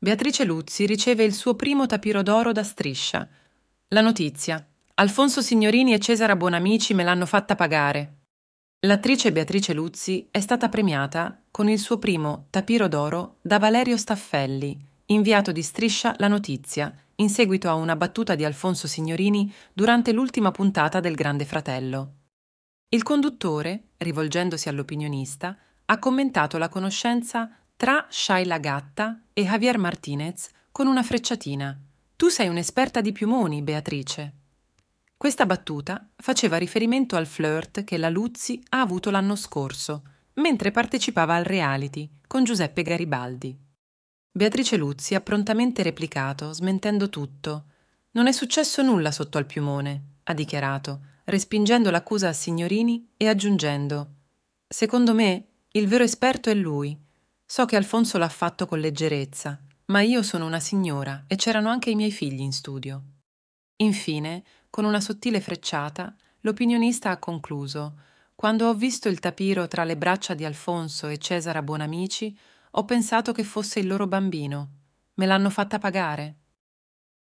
Beatrice Luzzi riceve il suo primo tapiro d'oro da Striscia. La notizia. Alfonso Signorini e Cesara Buonamici me l'hanno fatta pagare. L'attrice Beatrice Luzzi è stata premiata con il suo primo tapiro d'oro da Valerio Staffelli, inviato di Striscia La Notizia, in seguito a una battuta di Alfonso Signorini durante l'ultima puntata del Grande Fratello. Il conduttore, rivolgendosi all'opinionista, ha commentato la conoscenza tra Shaila Gatta e Javier Martinez con una frecciatina. Tu sei un'esperta di piumoni, Beatrice. Questa battuta faceva riferimento al flirt che la Luzzi ha avuto l'anno scorso, mentre partecipava al reality con Giuseppe Garibaldi. Beatrice Luzzi ha prontamente replicato, smentendo tutto. Non è successo nulla sotto al piumone, ha dichiarato, respingendo l'accusa a Signorini e aggiungendo: Secondo me, il vero esperto è lui So che Alfonso l'ha fatto con leggerezza, ma io sono una signora e c'erano anche i miei figli in studio. Infine, con una sottile frecciata, l'opinionista ha concluso. Quando ho visto il tapiro tra le braccia di Alfonso e Cesara Buonamici, ho pensato che fosse il loro bambino. Me l'hanno fatta pagare.